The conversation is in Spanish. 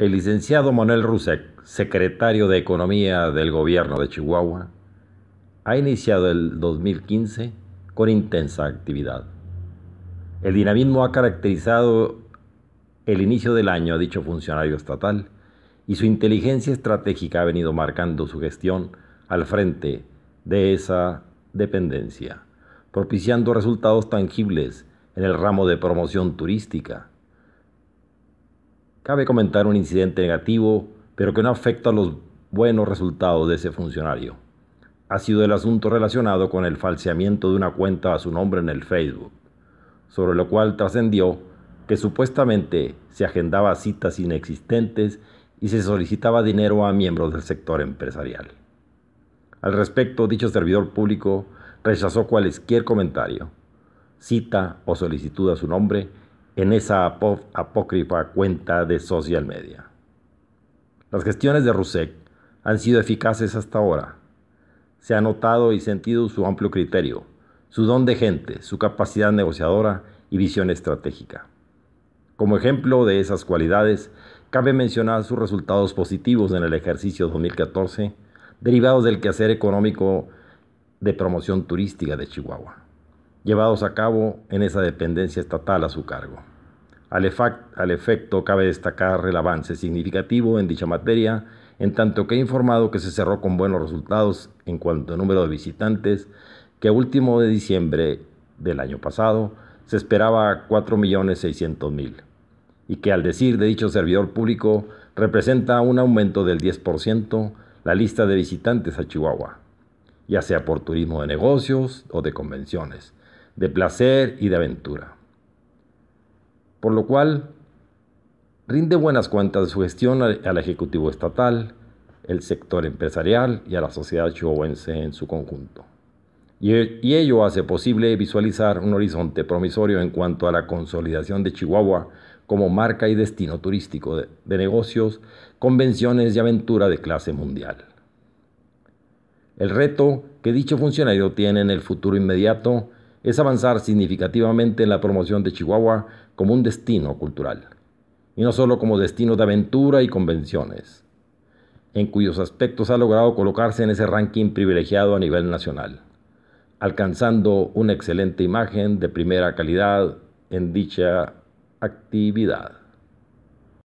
El licenciado Manuel Rusek, secretario de Economía del Gobierno de Chihuahua, ha iniciado el 2015 con intensa actividad. El dinamismo ha caracterizado el inicio del año a dicho funcionario estatal y su inteligencia estratégica ha venido marcando su gestión al frente de esa dependencia, propiciando resultados tangibles en el ramo de promoción turística, Cabe comentar un incidente negativo, pero que no afecta a los buenos resultados de ese funcionario. Ha sido el asunto relacionado con el falseamiento de una cuenta a su nombre en el Facebook, sobre lo cual trascendió que supuestamente se agendaba citas inexistentes y se solicitaba dinero a miembros del sector empresarial. Al respecto, dicho servidor público rechazó cualquier comentario, cita o solicitud a su nombre en esa apócrifa cuenta de social media. Las gestiones de Rusek han sido eficaces hasta ahora. Se ha notado y sentido su amplio criterio, su don de gente, su capacidad negociadora y visión estratégica. Como ejemplo de esas cualidades, cabe mencionar sus resultados positivos en el ejercicio 2014, derivados del quehacer económico de promoción turística de Chihuahua, llevados a cabo en esa dependencia estatal a su cargo. Al, efecto, cabe destacar el avance significativo en dicha materia, en tanto que he informado que se cerró con buenos resultados en cuanto a número de visitantes, que a último de diciembre del año pasado se esperaba 4.600.000, y que al decir de dicho servidor público representa un aumento del 10% la lista de visitantes a Chihuahua, ya sea por turismo de negocios o de convenciones, de placer y de aventura por lo cual rinde buenas cuentas de su gestión al, Ejecutivo Estatal, el sector empresarial y a la sociedad chihuahuense en su conjunto. Y, ello hace posible visualizar un horizonte promisorio en cuanto a la consolidación de Chihuahua como marca y destino turístico de negocios, convenciones y aventura de clase mundial. El reto que dicho funcionario tiene en el futuro inmediato es avanzar significativamente en la promoción de Chihuahua como un destino cultural, y no solo como destino de aventura y convenciones, en cuyos aspectos ha logrado colocarse en ese ranking privilegiado a nivel nacional, alcanzando una excelente imagen de primera calidad en dicha actividad.